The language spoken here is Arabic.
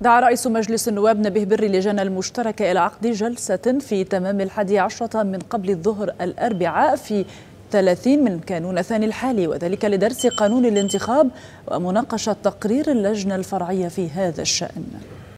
دعا رئيس مجلس النواب نبيه بري لجان المشتركة إلى عقد جلسة في تمام الحادي عشرة من قبل الظهر الأربعاء في 30 من كانون الثاني الحالي وذلك لدرس قانون الانتخاب ومناقشة تقرير اللجنة الفرعية في هذا الشأن